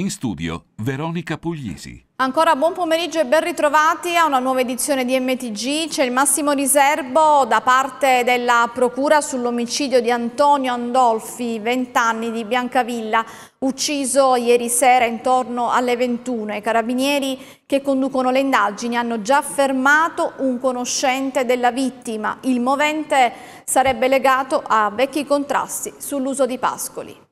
In studio Veronica Puglisi. Ancora buon pomeriggio e ben ritrovati a una nuova edizione di MTG. C'è il massimo riservo da parte della Procura sull'omicidio di Antonio Andolfi, 20 anni di Biancavilla, ucciso ieri sera intorno alle 21. I carabinieri che conducono le indagini hanno già fermato un conoscente della vittima. Il movente sarebbe legato a vecchi contrasti sull'uso di pascoli.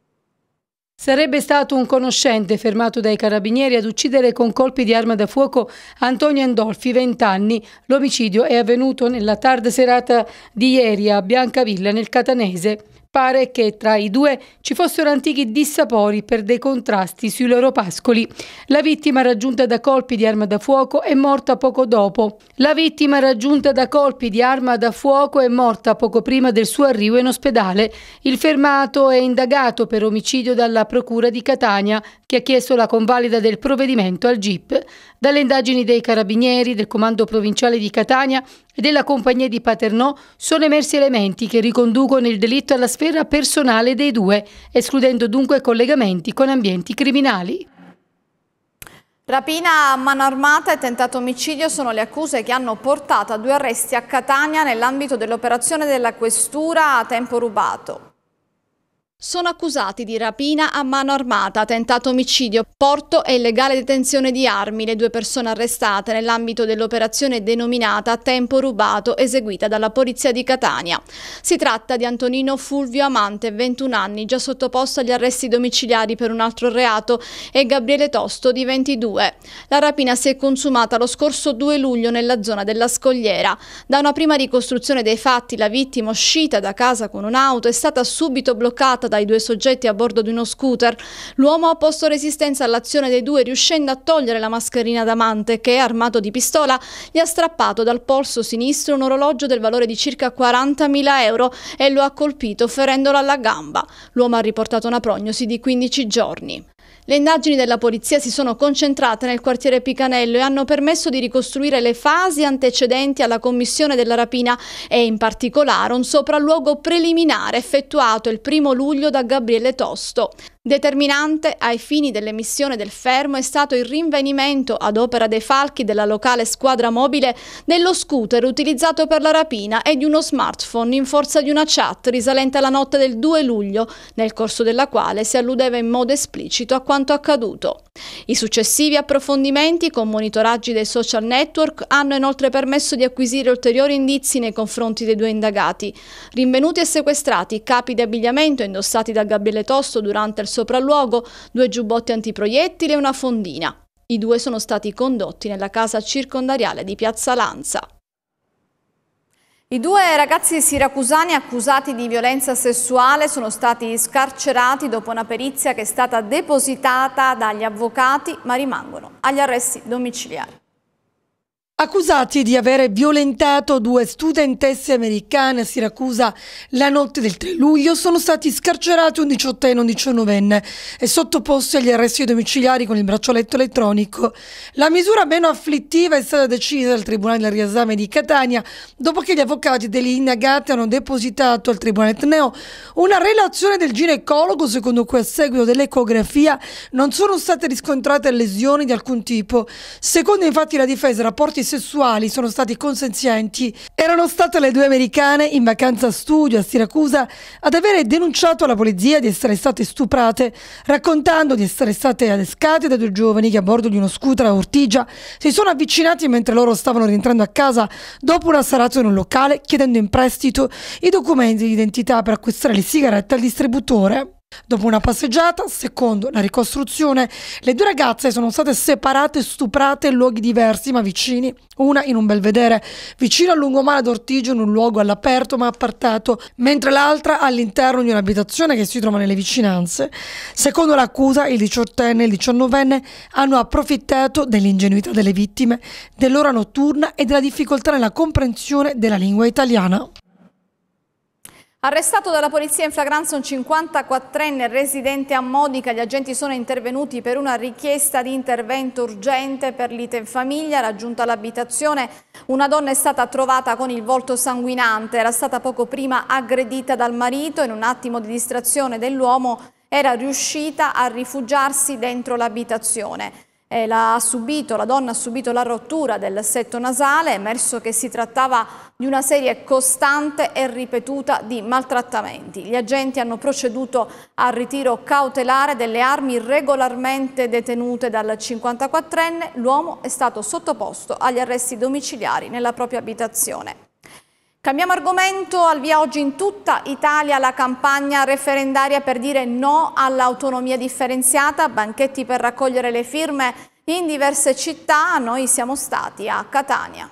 Sarebbe stato un conoscente fermato dai carabinieri ad uccidere con colpi di arma da fuoco Antonio Andolfi, 20 anni. L'omicidio è avvenuto nella tarda serata di ieri a Biancavilla, nel Catanese. Pare che tra i due ci fossero antichi dissapori per dei contrasti sui loro pascoli. La vittima raggiunta da colpi di arma da fuoco è morta poco dopo. La vittima raggiunta da colpi di arma da fuoco è morta poco prima del suo arrivo in ospedale. Il fermato è indagato per omicidio dalla procura di Catania che ha chiesto la convalida del provvedimento al GIP. Dalle indagini dei carabinieri, del comando provinciale di Catania e della compagnia di Paternò sono emersi elementi che riconducono il delitto alla sfera personale dei due, escludendo dunque collegamenti con ambienti criminali. Rapina a mano armata e tentato omicidio sono le accuse che hanno portato a due arresti a Catania nell'ambito dell'operazione della questura a tempo rubato. Sono accusati di rapina a mano armata, tentato omicidio, porto e illegale detenzione di armi le due persone arrestate nell'ambito dell'operazione denominata Tempo rubato eseguita dalla polizia di Catania. Si tratta di Antonino Fulvio Amante, 21 anni, già sottoposto agli arresti domiciliari per un altro reato, e Gabriele Tosto, di 22. La rapina si è consumata lo scorso 2 luglio nella zona della Scogliera. Da una prima ricostruzione dei fatti, la vittima uscita da casa con un'auto è stata subito bloccata dai due soggetti a bordo di uno scooter. L'uomo ha posto resistenza all'azione dei due riuscendo a togliere la mascherina d'amante che, armato di pistola, gli ha strappato dal polso sinistro un orologio del valore di circa 40.000 euro e lo ha colpito ferendolo alla gamba. L'uomo ha riportato una prognosi di 15 giorni. Le indagini della polizia si sono concentrate nel quartiere Picanello e hanno permesso di ricostruire le fasi antecedenti alla commissione della rapina e in particolare un sopralluogo preliminare effettuato il primo luglio da Gabriele Tosto. Determinante ai fini dell'emissione del fermo è stato il rinvenimento ad opera dei falchi della locale squadra mobile dello scooter utilizzato per la rapina e di uno smartphone in forza di una chat risalente alla notte del 2 luglio, nel corso della quale si alludeva in modo esplicito a quanto accaduto. I successivi approfondimenti con monitoraggi dei social network hanno inoltre permesso di acquisire ulteriori indizi nei confronti dei due indagati. Rinvenuti e sequestrati capi di abbigliamento indossati da Gabriele Tosto durante il sopralluogo, due giubbotti antiproiettili e una fondina. I due sono stati condotti nella casa circondariale di Piazza Lanza. I due ragazzi siracusani accusati di violenza sessuale sono stati scarcerati dopo una perizia che è stata depositata dagli avvocati ma rimangono agli arresti domiciliari. Accusati di aver violentato due studentesse americane a Siracusa la notte del 3 luglio, sono stati scarcerati un diciottenne e un diciannovenne e sottoposti agli arresti domiciliari con il braccioletto elettronico. La misura meno afflittiva è stata decisa dal Tribunale del Riesame di Catania dopo che gli avvocati degli indagati hanno depositato al Tribunale Etneo una relazione del ginecologo secondo cui a seguito dell'ecografia non sono state riscontrate lesioni di alcun tipo. Secondo infatti la difesa, rapporti sessuali sono stati consenzienti. Erano state le due americane in vacanza studio a Siracusa ad avere denunciato alla polizia di essere state stuprate, raccontando di essere state adescate da due giovani che a bordo di uno scooter a Ortigia si sono avvicinati mentre loro stavano rientrando a casa dopo una serata in un locale chiedendo in prestito i documenti di identità per acquistare le sigarette al distributore. Dopo una passeggiata, secondo la ricostruzione, le due ragazze sono state separate e stuprate in luoghi diversi ma vicini, una in un belvedere, vicino al lungomare d'Ortigio in un luogo all'aperto ma appartato, mentre l'altra all'interno di un'abitazione che si trova nelle vicinanze. Secondo l'accusa, il 18enne e il 19enne hanno approfittato dell'ingenuità delle vittime, dell'ora notturna e della difficoltà nella comprensione della lingua italiana. Arrestato dalla polizia in flagranza un 54enne residente a Modica, gli agenti sono intervenuti per una richiesta di intervento urgente per lite in famiglia, raggiunta l'abitazione. Una donna è stata trovata con il volto sanguinante, era stata poco prima aggredita dal marito, in un attimo di distrazione dell'uomo era riuscita a rifugiarsi dentro l'abitazione. Eh, la, subito, la donna ha subito la rottura del setto nasale, è emerso che si trattava di una serie costante e ripetuta di maltrattamenti. Gli agenti hanno proceduto al ritiro cautelare delle armi regolarmente detenute dal 54enne. L'uomo è stato sottoposto agli arresti domiciliari nella propria abitazione. Cambiamo argomento, al via oggi in tutta Italia la campagna referendaria per dire no all'autonomia differenziata, banchetti per raccogliere le firme in diverse città, noi siamo stati a Catania.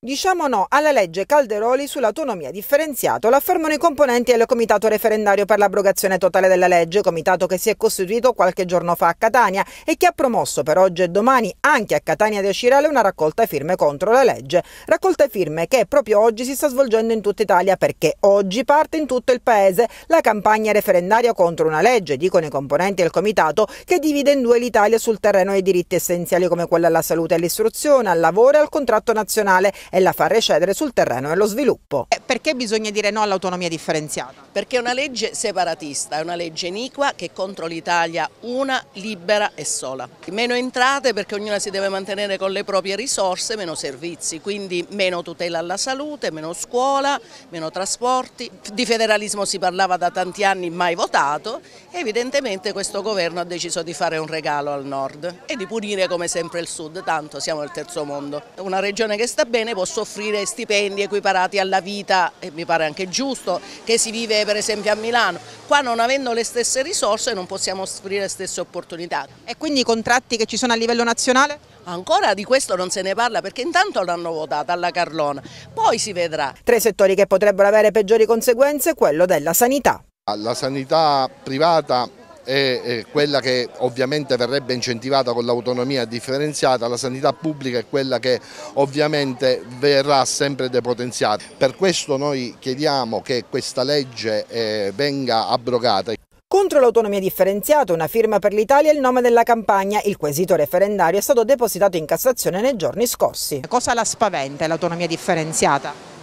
Diciamo no alla legge Calderoli sull'autonomia differenziata, lo affermano i componenti del comitato referendario per l'abrogazione totale della legge, comitato che si è costituito qualche giorno fa a Catania e che ha promosso per oggi e domani anche a Catania del Acirale una raccolta firme contro la legge. Raccolta firme che proprio oggi si sta svolgendo in tutta Italia perché oggi parte in tutto il paese la campagna referendaria contro una legge, dicono i componenti del comitato, che divide in due l'Italia sul terreno dei diritti essenziali come quello alla salute e all'istruzione, al lavoro e al contratto nazionale e la fa recedere sul terreno dello sviluppo. Eh, perché bisogna dire no all'autonomia differenziata? Perché è una legge separatista, è una legge iniqua che contro l'Italia una, libera e sola. Meno entrate perché ognuna si deve mantenere con le proprie risorse, meno servizi, quindi meno tutela alla salute, meno scuola, meno trasporti. Di federalismo si parlava da tanti anni, mai votato e evidentemente questo governo ha deciso di fare un regalo al nord e di punire come sempre il sud, tanto siamo il terzo mondo. Una regione che sta bene posso offrire stipendi equiparati alla vita, e mi pare anche giusto, che si vive per esempio a Milano. Qua non avendo le stesse risorse non possiamo offrire le stesse opportunità. E quindi i contratti che ci sono a livello nazionale? Ancora di questo non se ne parla perché intanto l'hanno votata alla Carlona, poi si vedrà. Tra i settori che potrebbero avere peggiori conseguenze quello della sanità. La sanità privata è quella che ovviamente verrebbe incentivata con l'autonomia differenziata, la sanità pubblica è quella che ovviamente verrà sempre depotenziata. Per questo noi chiediamo che questa legge eh, venga abrogata. Contro l'autonomia differenziata, una firma per l'Italia è il nome della campagna. Il quesito referendario è stato depositato in Cassazione nei giorni scorsi. Cosa la spaventa l'autonomia differenziata?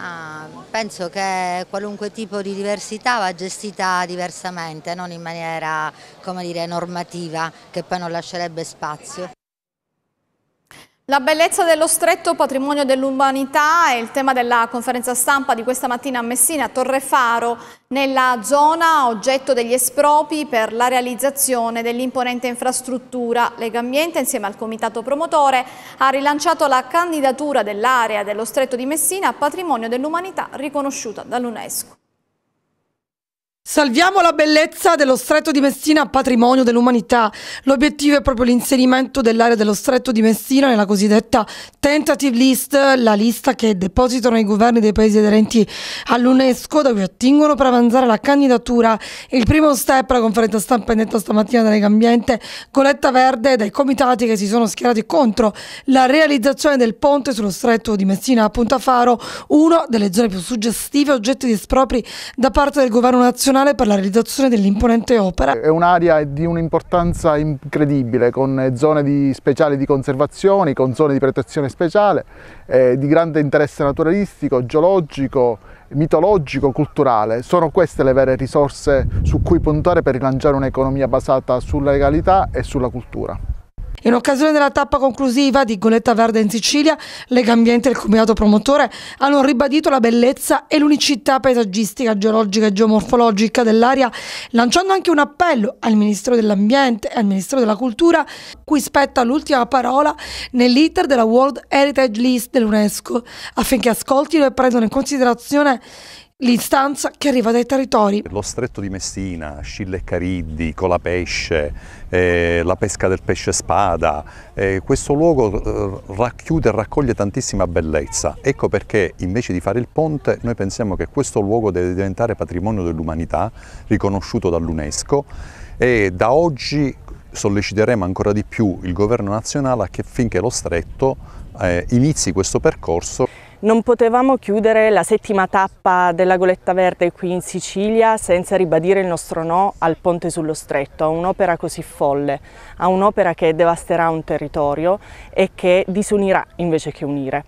Ah, penso che qualunque tipo di diversità va gestita diversamente, non in maniera dire, normativa che poi non lascerebbe spazio. La bellezza dello stretto patrimonio dell'umanità è il tema della conferenza stampa di questa mattina a Messina, a Torre Faro, nella zona oggetto degli espropri per la realizzazione dell'imponente infrastruttura. Legambiente, insieme al comitato promotore, ha rilanciato la candidatura dell'area dello stretto di Messina a patrimonio dell'umanità riconosciuta dall'UNESCO. Salviamo la bellezza dello stretto di Messina patrimonio dell'umanità. L'obiettivo è proprio l'inserimento dell'area dello stretto di Messina nella cosiddetta tentative list, la lista che depositano i governi dei paesi aderenti all'UNESCO da cui attingono per avanzare la candidatura. Il primo step, la conferenza stampa indetta stamattina da Legambiente, Coletta Verde dai comitati che si sono schierati contro la realizzazione del ponte sullo stretto di Messina a Punta Faro, una delle zone più suggestive oggetti di espropri da parte del governo nazionale eccezionale per la realizzazione dell'imponente opera. È un'area di un'importanza incredibile, con eh, zone di speciali di conservazione, con zone di protezione speciale, eh, di grande interesse naturalistico, geologico, mitologico, culturale. Sono queste le vere risorse su cui puntare per rilanciare un'economia basata sulla legalità e sulla cultura. In occasione della tappa conclusiva di Goletta Verde in Sicilia, Lega Ambiente e il comitato promotore hanno ribadito la bellezza e l'unicità paesaggistica, geologica e geomorfologica dell'area, lanciando anche un appello al Ministro dell'Ambiente e al Ministro della Cultura, cui spetta l'ultima parola nell'iter della World Heritage List dell'UNESCO, affinché ascoltino e prendano in considerazione L'istanza che arriva dai territori. Lo stretto di Messina, Scille e Cariddi, Colapesce, eh, la pesca del pesce spada, eh, questo luogo eh, racchiude e raccoglie tantissima bellezza. Ecco perché invece di fare il ponte noi pensiamo che questo luogo deve diventare patrimonio dell'umanità, riconosciuto dall'UNESCO e da oggi solleciteremo ancora di più il governo nazionale affinché lo stretto eh, inizi questo percorso. Non potevamo chiudere la settima tappa della Goletta Verde qui in Sicilia senza ribadire il nostro no al ponte sullo stretto, a un'opera così folle, a un'opera che devasterà un territorio e che disunirà invece che unire.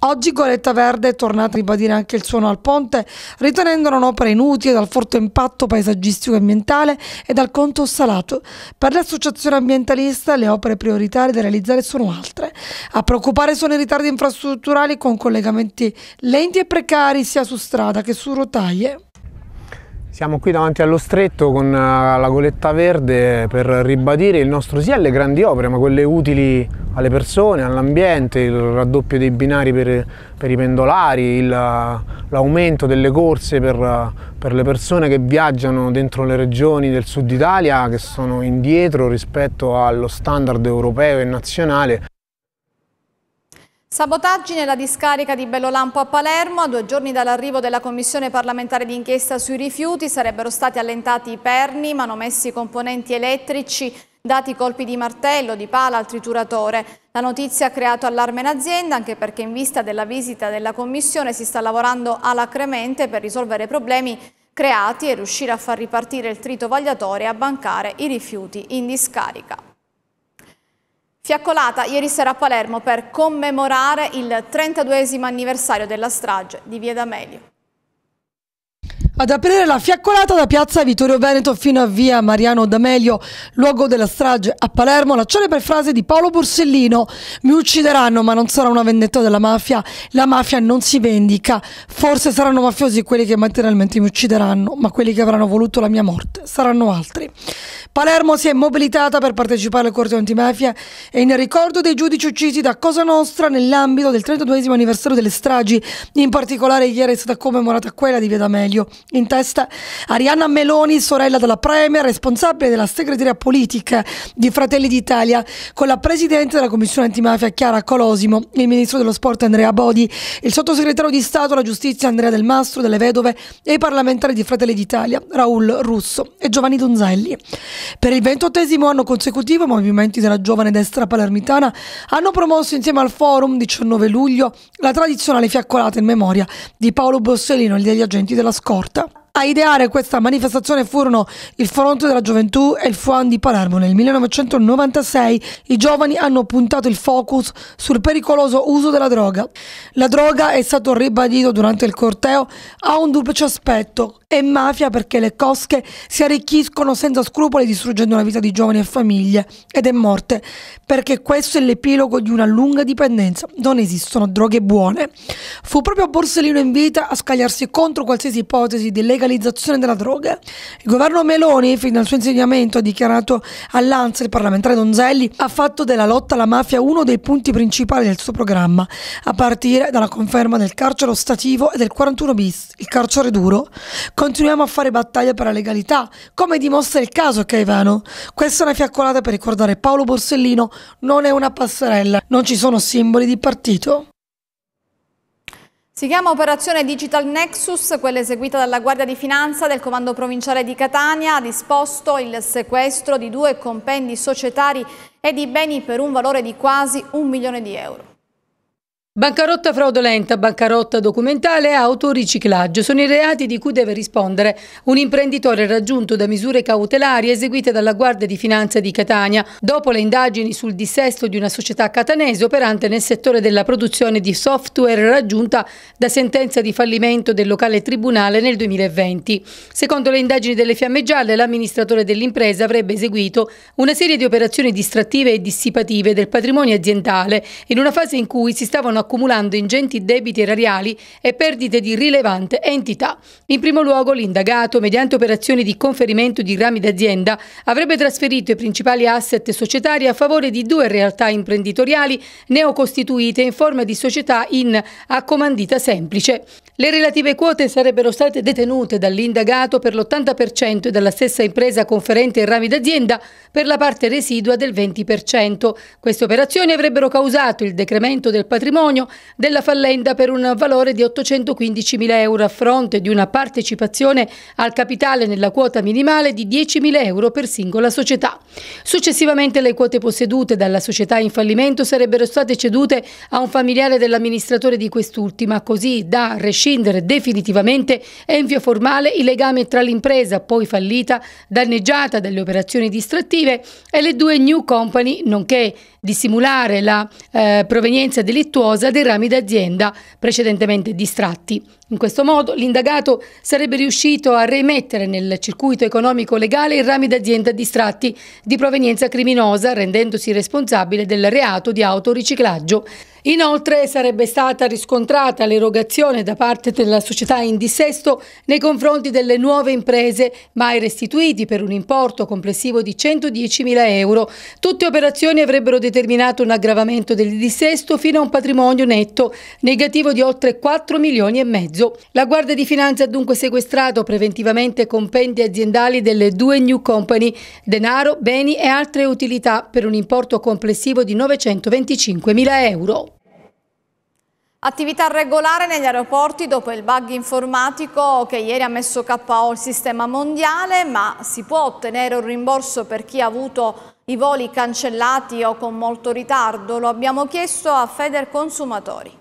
Oggi Goletta Verde è tornata a ribadire anche il suono al ponte, ritenendolo un'opera inutile dal forte impatto paesaggistico e ambientale e dal conto salato. Per l'associazione ambientalista le opere prioritarie da realizzare sono altre. A preoccupare sono i ritardi infrastrutturali con collegamenti lenti e precari sia su strada che su rotaie. Siamo qui davanti allo stretto con eh, la goletta verde per ribadire il nostro sì alle grandi opere, ma quelle utili alle persone, all'ambiente, il raddoppio dei binari per, per i pendolari, l'aumento delle corse per, per, le persone che viaggiano dentro le regioni del sud Italia che sono indietro rispetto allo standard europeo e nazionale Sabotaggi nella discarica di Bellolampo a Palermo, a due giorni dall'arrivo della commissione parlamentare d'inchiesta sui rifiuti sarebbero stati allentati i perni, manomessi componenti elettrici, dati colpi di martello, di pala al trituratore. La notizia ha creato allarme in azienda anche perché in vista della visita della commissione si sta lavorando alacremente per risolvere problemi creati e riuscire a far ripartire il trito vagliatore e a bancare i rifiuti in discarica fiaccolata ieri sera a Palermo per commemorare il 32 anniversario della strage di Via D'Amelio. Ad aprire la fiaccolata da piazza Vittorio Veneto fino a via Mariano D'Amelio, luogo della strage a Palermo, la celebre frase di Paolo Borsellino «Mi uccideranno ma non sarà una vendetta della mafia, la mafia non si vendica, forse saranno mafiosi quelli che materialmente mi uccideranno, ma quelli che avranno voluto la mia morte saranno altri». Palermo si è mobilitata per partecipare al corteo antimafia e in ricordo dei giudici uccisi da Cosa Nostra nell'ambito del 32 anniversario delle stragi, in particolare ieri è stata commemorata quella di Via D'Amelio. In testa Arianna Meloni, sorella della Premier, responsabile della segreteria politica di Fratelli d'Italia, con la presidente della commissione antimafia Chiara Colosimo, il ministro dello sport Andrea Bodi, il sottosegretario di Stato alla giustizia Andrea Del Mastro, delle vedove e i parlamentari di Fratelli d'Italia Raul Russo e Giovanni Donzelli. Per il ventottesimo anno consecutivo i movimenti della giovane destra palermitana hanno promosso insieme al forum 19 luglio la tradizionale fiaccolata in memoria di Paolo Borsellino e degli agenti della scorta. A ideare questa manifestazione furono il Fronte della Gioventù e il Fuan di Palermo. Nel 1996 i giovani hanno puntato il focus sul pericoloso uso della droga. La droga, è stato ribadito durante il corteo, ha un duplice aspetto. È mafia perché le cosche si arricchiscono senza scrupoli distruggendo la vita di giovani e famiglie ed è morte perché questo è l'epilogo di una lunga dipendenza. Non esistono droghe buone. Fu proprio Borsellino in vita a scagliarsi contro qualsiasi ipotesi di legalità legalizzazione della droga? Il governo Meloni, fin dal suo insegnamento, ha dichiarato all'Anza il parlamentare Donzelli, ha fatto della lotta alla mafia uno dei punti principali del suo programma, a partire dalla conferma del carcere ostativo e del 41 bis, il carcere duro. Continuiamo a fare battaglia per la legalità, come dimostra il caso Caivano. Questa è una fiaccolata per ricordare Paolo Borsellino, non è una passerella, non ci sono simboli di partito. Si chiama Operazione Digital Nexus, quella eseguita dalla Guardia di Finanza del Comando Provinciale di Catania, ha disposto il sequestro di due compendi societari e di beni per un valore di quasi un milione di euro. Bancarotta fraudolenta, bancarotta documentale e autoriciclaggio sono i reati di cui deve rispondere un imprenditore raggiunto da misure cautelari eseguite dalla Guardia di Finanza di Catania dopo le indagini sul dissesto di una società catanese operante nel settore della produzione di software raggiunta da sentenza di fallimento del locale tribunale nel 2020. Secondo le indagini delle Fiamme Gialle l'amministratore dell'impresa avrebbe eseguito una serie di operazioni distrattive e dissipative del patrimonio aziendale in una fase in cui si stavano accumulando accumulando ingenti debiti erariali e perdite di rilevante entità. In primo luogo l'indagato, mediante operazioni di conferimento di rami d'azienda, avrebbe trasferito i principali asset societari a favore di due realtà imprenditoriali neocostituite in forma di società in accomandita semplice. Le relative quote sarebbero state detenute dall'indagato per l'80% e dalla stessa impresa conferente in rami d'azienda per la parte residua del 20%. Queste operazioni avrebbero causato il decremento del patrimonio della fallenda per un valore di 815.000 euro a fronte di una partecipazione al capitale nella quota minimale di 10.000 euro per singola società. Successivamente le quote possedute dalla società in fallimento sarebbero state cedute a un familiare dell'amministratore di quest'ultima, così da rescindere rescindere definitivamente e in via formale il legame tra l'impresa poi fallita, danneggiata dalle operazioni distrattive e le due new company, nonché di simulare la eh, provenienza delittuosa dei rami d'azienda precedentemente distratti. In questo modo l'indagato sarebbe riuscito a rimettere nel circuito economico legale i rami d'azienda distratti di provenienza criminosa, rendendosi responsabile del reato di autoriciclaggio. Inoltre sarebbe stata riscontrata l'erogazione da parte della società in dissesto nei confronti delle nuove imprese mai restituiti per un importo complessivo di 110.000 euro. Tutte operazioni avrebbero determinato un aggravamento del dissesto fino a un patrimonio netto negativo di oltre 4 milioni e mezzo utilizzo. La Guardia di Finanza ha dunque sequestrato preventivamente compendi aziendali delle due new company, denaro, beni e altre utilità per un importo complessivo di 925.000 euro. Attività regolare negli aeroporti dopo il bug informatico che ieri ha messo KO il sistema mondiale, ma si può ottenere un rimborso per chi ha avuto i voli cancellati o con molto ritardo? Lo abbiamo chiesto a Feder Consumatori.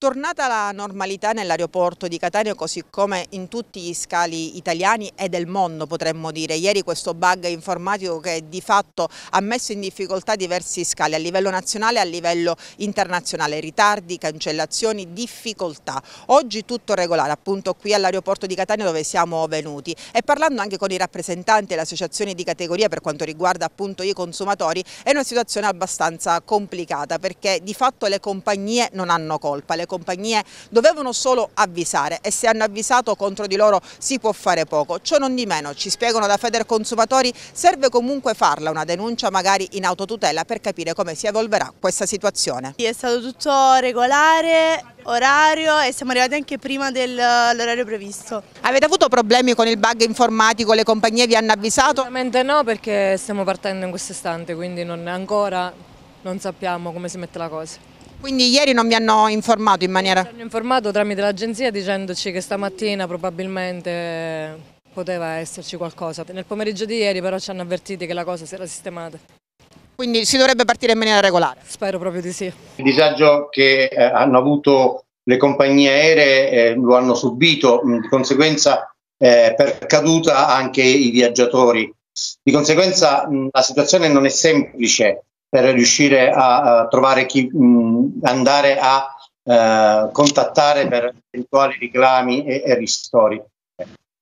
Tornata la normalità nell'aeroporto di Catania, così come in tutti gli scali italiani e del mondo potremmo dire, ieri questo bug informatico che di fatto ha messo in difficoltà diversi scali a livello nazionale e a livello internazionale, ritardi, cancellazioni, difficoltà. Oggi tutto regolare, appunto qui all'aeroporto di Catania dove siamo venuti e parlando anche con i rappresentanti e le associazioni di categoria per quanto riguarda appunto i consumatori è una situazione abbastanza complicata perché di fatto le compagnie non hanno colpa, le compagnie dovevano solo avvisare e se hanno avvisato contro di loro si può fare poco. Ciò non di meno, ci spiegano da Feder Federconsumatori, serve comunque farla una denuncia magari in autotutela per capire come si evolverà questa situazione. È stato tutto regolare, orario e siamo arrivati anche prima dell'orario previsto. Avete avuto problemi con il bug informatico, le compagnie vi hanno avvisato? Assolutamente no perché stiamo partendo in questo istante quindi non ancora non sappiamo come si mette la cosa. Quindi ieri non mi hanno informato in maniera... Ci hanno informato tramite l'agenzia dicendoci che stamattina probabilmente poteva esserci qualcosa. Nel pomeriggio di ieri però ci hanno avvertiti che la cosa si era sistemata. Quindi si dovrebbe partire in maniera regolare? Spero proprio di sì. Il disagio che eh, hanno avuto le compagnie aeree eh, lo hanno subito, mm, di conseguenza eh, per caduta anche i viaggiatori. Di conseguenza mh, mm, la situazione non è semplice, per riuscire a, a trovare chi mh, andare a eh, contattare per eventuali reclami e, e ristori.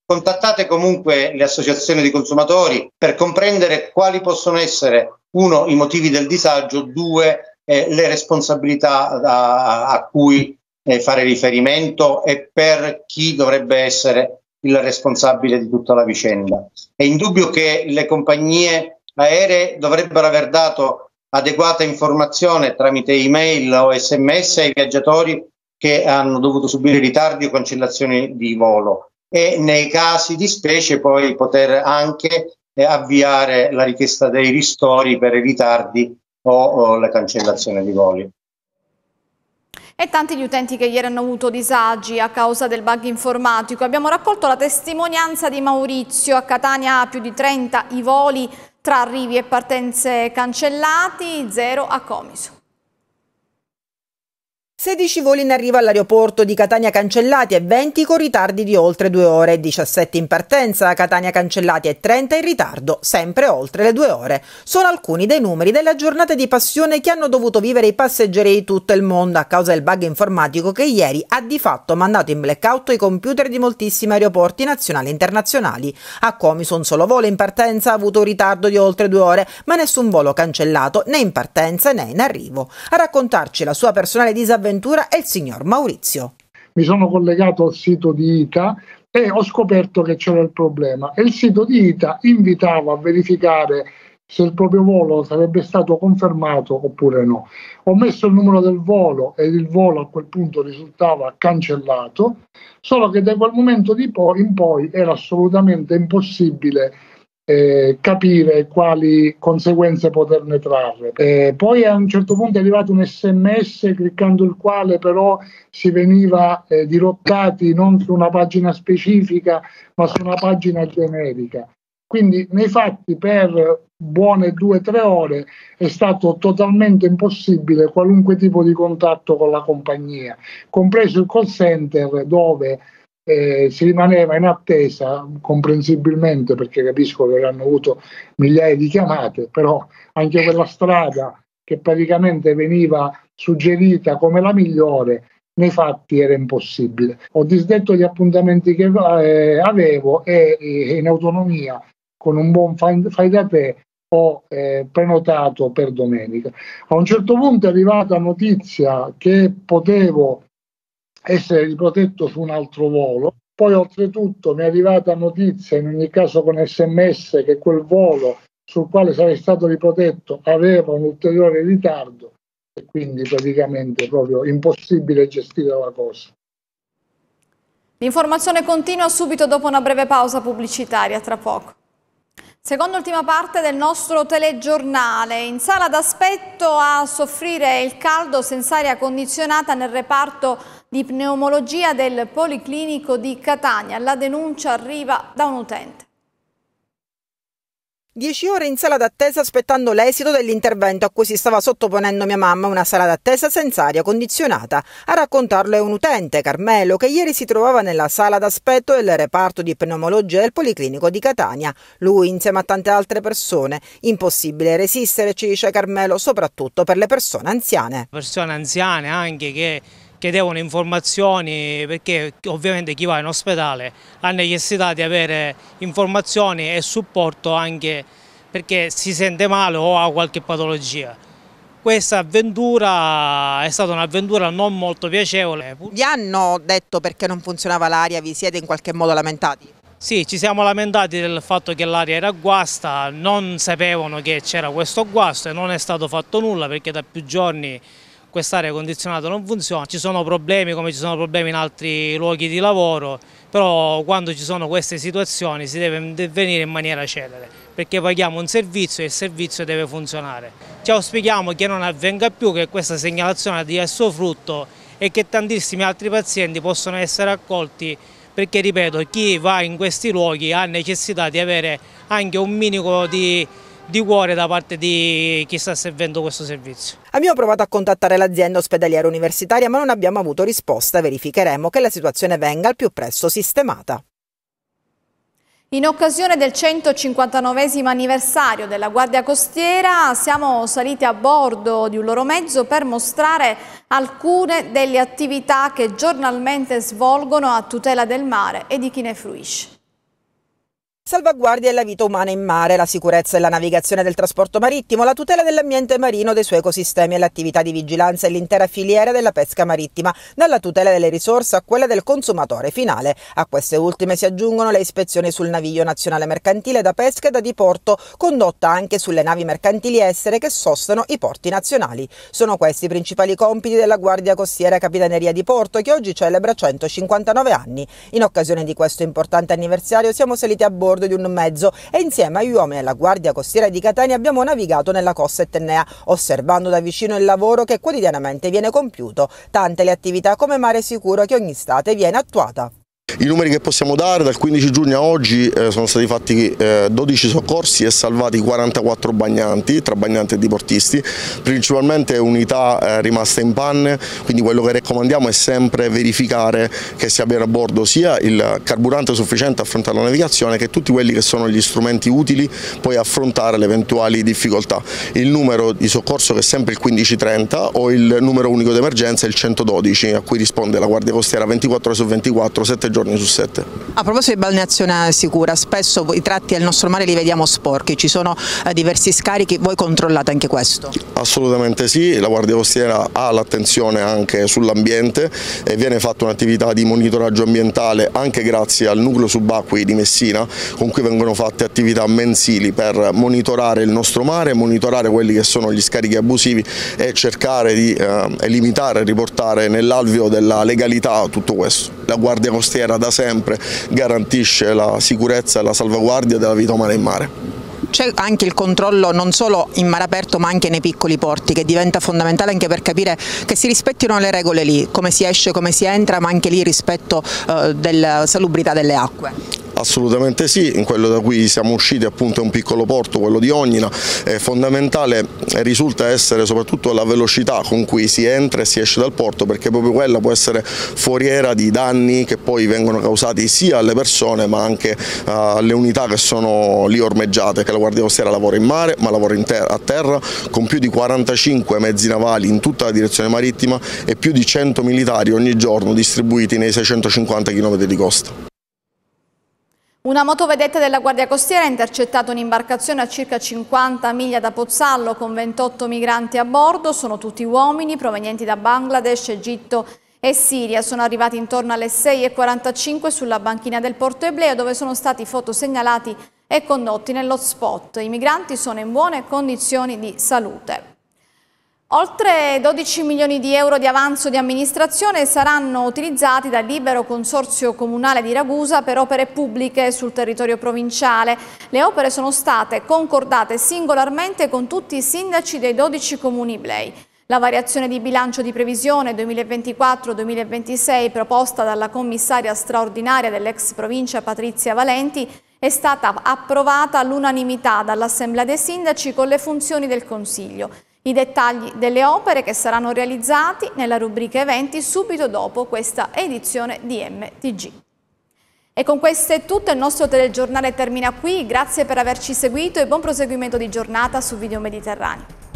Contattate comunque le associazioni di consumatori per comprendere quali possono essere, uno, i motivi del disagio, due, eh, le responsabilità a, a cui eh, fare riferimento e per chi dovrebbe essere il responsabile di tutta la vicenda. È indubbio che le compagnie aeree dovrebbero aver dato adeguata informazione tramite email o sms ai viaggiatori che hanno dovuto subire ritardi o cancellazioni di volo e nei casi di specie poi poter anche eh, avviare la richiesta dei ristori per i ritardi o, o la cancellazione di voli. E tanti gli utenti che ieri hanno avuto disagi a causa del bug informatico. Abbiamo raccolto la testimonianza di Maurizio. A Catania più di 30 i voli tra arrivi e partenze cancellati, zero a Comiso. 16 voli in arrivo all'aeroporto di Catania cancellati e 20 con ritardi di oltre 2 ore, 17 in partenza a Catania cancellati e 30 in ritardo, sempre oltre le 2 ore. Sono alcuni dei numeri della giornata di passione che hanno dovuto vivere i passeggeri di tutto il mondo a causa del bug informatico che ieri ha di fatto mandato in blackout i computer di moltissimi aeroporti nazionali e internazionali. A Comiso un solo volo in partenza ha avuto un ritardo di oltre 2 ore, ma nessun volo cancellato né in partenza né in arrivo. A raccontarci la sua personale disavventura Bonaventura e il signor Maurizio. Mi sono collegato al sito di ITA e ho scoperto che c'era il problema il sito di ITA invitava a verificare se il proprio volo sarebbe stato confermato oppure no. Ho messo il numero del volo e il volo a quel punto risultava cancellato, solo che da quel momento po in poi era assolutamente impossibile eh, capire quali conseguenze poterne trarre. Eh, poi a un certo punto è arrivato un sms cliccando il quale però si veniva eh, dirottati non su una pagina specifica ma su una pagina generica. Quindi nei fatti per buone due o tre ore è stato totalmente impossibile qualunque tipo di contatto con la compagnia, compreso il call center dove eh, si rimaneva in attesa, comprensibilmente perché capisco che hanno avuto migliaia di chiamate, però anche quella strada che praticamente veniva suggerita come la migliore, nei fatti era impossibile. Ho disdetto gli appuntamenti che eh, avevo e, e, eh, in autonomia con un buon fai da te ho eh, prenotato per domenica. A un certo punto è arrivata notizia che potevo essere riprotetto su un altro volo. Poi oltretutto mi è arrivata notizia, in ogni caso con sms, che quel volo sul quale sarei stato riprotetto aveva un ulteriore ritardo e quindi praticamente proprio impossibile gestire la cosa. L'informazione continua subito dopo una breve pausa pubblicitaria, tra poco. Seconda ultima parte del nostro telegiornale. In sala d'aspetto a soffrire il caldo senza aria condizionata nel reparto di pneumologia del Policlinico di Catania. La denuncia arriva da un utente. Dieci ore in sala d'attesa aspettando l'esito dell'intervento a cui si stava sottoponendo mia mamma, una sala d'attesa senza aria condizionata. A raccontarlo è un utente, Carmelo, che ieri si trovava nella sala d'aspetto del reparto di pneumologia del Policlinico di Catania. Lui, insieme a tante altre persone, impossibile resistere, ci dice Carmelo, soprattutto per le persone anziane. Persone anziane anche che chiedevano informazioni perché ovviamente chi va in ospedale ha necessità di avere informazioni e supporto anche perché si sente male o ha qualche patologia. Questa avventura è stata un'avventura non molto piacevole. Vi hanno detto perché non funzionava l'aria, vi siete in qualche modo lamentati? Sì, ci siamo lamentati del fatto che l'aria era guasta, non sapevano che c'era questo guasto e non è stato fatto nulla perché da più giorni quest'aria condizionata non funziona, ci sono problemi come ci sono problemi in altri luoghi di lavoro, però quando ci sono queste situazioni si deve intervenire in maniera celere, perché paghiamo un servizio e il servizio deve funzionare. Ci auspichiamo che non avvenga più, che questa segnalazione dia il suo frutto e che tantissimi altri pazienti possano essere accolti perché ripeto chi va in questi luoghi ha necessità di avere anche un minimo di, di cuore da parte di chi sta servendo questo servizio. Abbiamo provato a contattare l'azienda ospedaliera universitaria ma non abbiamo avuto risposta. Verificheremo che la situazione venga al più presto sistemata. In occasione del 159 anniversario della Guardia Costiera siamo saliti a bordo di un loro mezzo per mostrare alcune delle attività che giornalmente svolgono a tutela del mare e di chi ne fruisce salvaguardia della vita umana in mare, la sicurezza e la navigazione del trasporto marittimo, la tutela dell'ambiente marino, dei suoi ecosistemi e l'attività di vigilanza e l'intera filiera della pesca marittima, dalla tutela delle risorse a quella del consumatore finale. A queste ultime si aggiungono le ispezioni sul naviglio nazionale mercantile da pesca e da diporto, condotta anche sulle navi mercantili estere che sostano i porti nazionali. Sono questi i principali compiti della Guardia Costiera Capitaneria di Porto, che oggi celebra 159 anni. In occasione di questo importante anniversario siamo saliti a bordo bordo di un mezzo e insieme agli uomini della Guardia Costiera di Catania abbiamo navigato nella costa etnea, osservando da vicino il lavoro che quotidianamente viene compiuto, tante le attività come Mare Sicuro che ogni estate viene attuata. I numeri che possiamo dare dal 15 giugno a oggi eh, sono stati fatti eh, 12 soccorsi e salvati 44 bagnanti, tra bagnanti e diportisti, principalmente unità eh, rimaste in panne, quindi quello che raccomandiamo è sempre verificare che si abbiano a bordo sia il carburante sufficiente a affrontare la navigazione che tutti quelli che sono gli strumenti utili poi affrontare le eventuali difficoltà. Il numero di soccorso che è sempre il 1530 o il numero unico d'emergenza è il 112 a cui risponde la Guardia Costiera 24 ore su 24, 7 giorni giorni su sette. A proposito di balneazione sicura, spesso i tratti del nostro mare li vediamo sporchi, ci sono eh, diversi scarichi, voi controllate anche questo? Assolutamente sì, la Guardia Costiera ha l'attenzione anche sull'ambiente e viene fatta un'attività di monitoraggio ambientale anche grazie al nucleo subacquei di Messina con cui vengono fatte attività mensili per monitorare il nostro mare, monitorare quelli che sono gli scarichi abusivi e cercare di eh, limitare, riportare nell'alveo della legalità tutto questo. La Guardia Costiera maniera da sempre garantisce la sicurezza e la salvaguardia della vita umana in mare. C'è anche il controllo non solo in mare aperto ma anche nei piccoli porti che diventa fondamentale anche per capire che si rispettino le regole lì, come si esce, come si entra ma anche lì rispetto eh, della salubrità delle acque. Assolutamente sì, in quello da cui siamo usciti appunto è un piccolo porto, quello di Ognina, è fondamentale risulta essere soprattutto la velocità con cui si entra e si esce dal porto perché proprio quella può essere foriera di danni che poi vengono causati sia alle persone ma anche eh, alle unità che sono lì ormeggiate, che la Guardia Costiera lavora in mare ma lavora ter a terra con più di 45 mezzi navali in tutta la direzione marittima e più di 100 militari ogni giorno distribuiti nei 650 km di costa. Una motovedetta della Guardia Costiera ha intercettato un'imbarcazione a circa 50 miglia da Pozzallo con 28 migranti a bordo, sono tutti uomini provenienti da Bangladesh, Egitto e Siria. Sono arrivati intorno alle 6.45 sulla banchina del porto Ebleo dove sono stati fotosegnalati e condotti nell'hotspot. I migranti sono in buone condizioni di salute. Oltre 12 milioni di euro di avanzo di amministrazione saranno utilizzati dal libero consorzio comunale di Ragusa per opere pubbliche sul territorio provinciale. Le opere sono state concordate singolarmente con tutti i sindaci dei 12 comuni Blei. La variazione di bilancio di previsione 2024-2026 proposta dalla commissaria straordinaria dell'ex provincia Patrizia Valenti è stata approvata all'unanimità dall'Assemblea dei Sindaci con le funzioni del Consiglio. I dettagli delle opere che saranno realizzati nella rubrica eventi subito dopo questa edizione di MTG. E con questo è tutto, il nostro telegiornale termina qui, grazie per averci seguito e buon proseguimento di giornata su Video Mediterraneo.